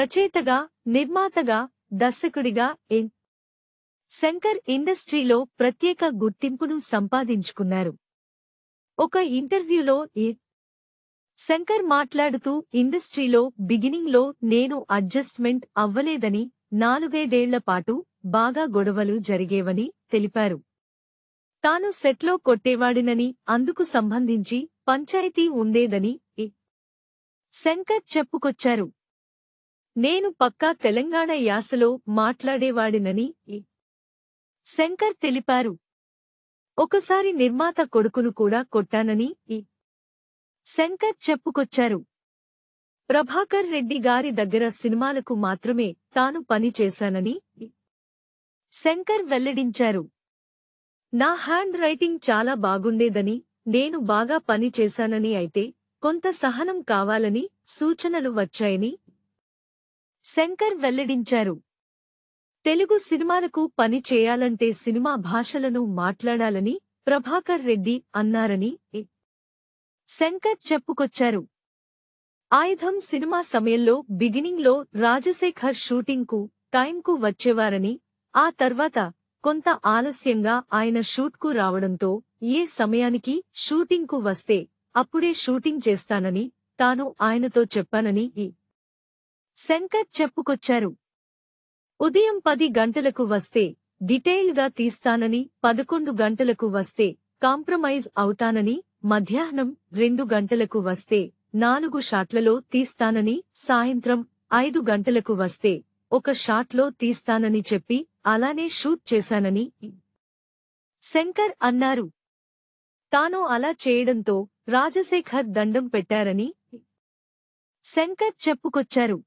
రచయితగా నిర్మాతగా దర్శకుడిగా ఎన్ శంకర్ ఇండస్ట్రీలో ప్రత్యేక గుర్తింపును సంపాదించుకున్నారు ఒక ఇంటర్వ్యూలో ఎన్ శంకర్ మాట్లాడుతూ ఇండస్ట్రీలో బిగినింగ్లో నేను అడ్జస్ట్మెంట్ అవ్వలేదని నాలుగైదేళ్లపాటు బాగా గొడవలు జరిగేవని తెలిపారు తాను సెట్లో కొట్టేవాడినని అందుకు సంబంధించి పంచాయతీ ఉండేదని శంకర్ చెప్పుకొచ్చారు నేను పక్కా తెలంగాణ యాసలో మాట్లాడేవాడినని శంకర్ తెలిపారు ఒకసారి నిర్మాత కొడుకును కూడా కొట్టానని శంకర్ చెప్పుకొచ్చారు ప్రభాకర్ రెడ్డి గారి దగ్గర సినిమాలకు మాత్రమే తాను పనిచేశానని శంకర్ వెల్లడించారు నా హ్యాండ్ రైటింగ్ చాలా బాగుండేదని నేను బాగా పనిచేశానని అయితే కొంత సహనం కావాలని సూచనలు వచ్చాయని శంకర్ వెల్లడించారు తెలుగు సినిమాలకు పని చేయాలంటే సినిమా భాషలను మాట్లాడాలని ప్రభాకర్ రెడ్డి అన్నారని శంకర్ చెప్పుకొచ్చారు ఆయుధం సినిమా సమయంలో బిగినింగ్లో రాజశేఖర్ షూటింగ్కు టైంకు వచ్చేవారని ఆ తర్వాత కొంత ఆలస్యంగా ఆయన షూట్కు రావడంతో ఏ సమయానికి షూటింగ్కు వస్తే అప్పుడే షూటింగ్ చేస్తానని తాను ఆయనతో చెప్పానని శంకర్ చెప్పుకొచ్చారు ఉదయం పది గంటలకు వస్తే డీటెయిల్గా తీస్తానని పదకొండు గంటలకు వస్తే కాంప్రమైజ్ అవుతానని మధ్యాహ్నం రెండు గంటలకు వస్తే నాలుగు షాట్లలో తీస్తానని సాయంత్రం ఐదు గంటలకు వస్తే ఒక షాట్లో తీస్తానని చెప్పి అలానే షూట్ చేశానని శంకర్ అన్నారు తాను అలా చేయడంతో రాజశేఖర్ దండం పెట్టారని శంకర్ చెప్పుకొచ్చారు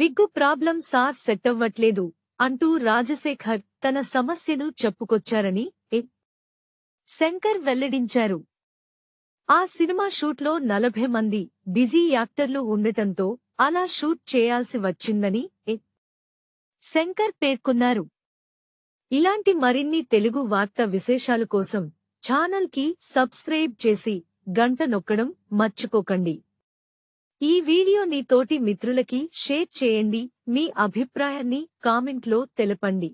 విగ్గు ప్రాబ్లం సార్ సెట్ అవ్వట్లేదు అంటూ రాజశేఖర్ తన సమస్యను చెప్పుకొచ్చారని ఏ శంకర్ వెల్లడించారు ఆ సినిమా షూట్లో నలభై మంది బిజీ యాక్టర్లు ఉండటంతో అలా షూట్ చేయాల్సి వచ్చిందని శంకర్ పేర్కొన్నారు ఇలాంటి మరిన్ని తెలుగు వార్త విశేషాల కోసం ఛానల్కి సబ్స్క్రైబ్ చేసి గంట నొక్కడం మర్చిపోకండి ఈ వీడియో నీ తోటి మిత్రులకి షేర్ చేయండి మీ అభిప్రాయాన్ని కామెంట్లో తెలపండి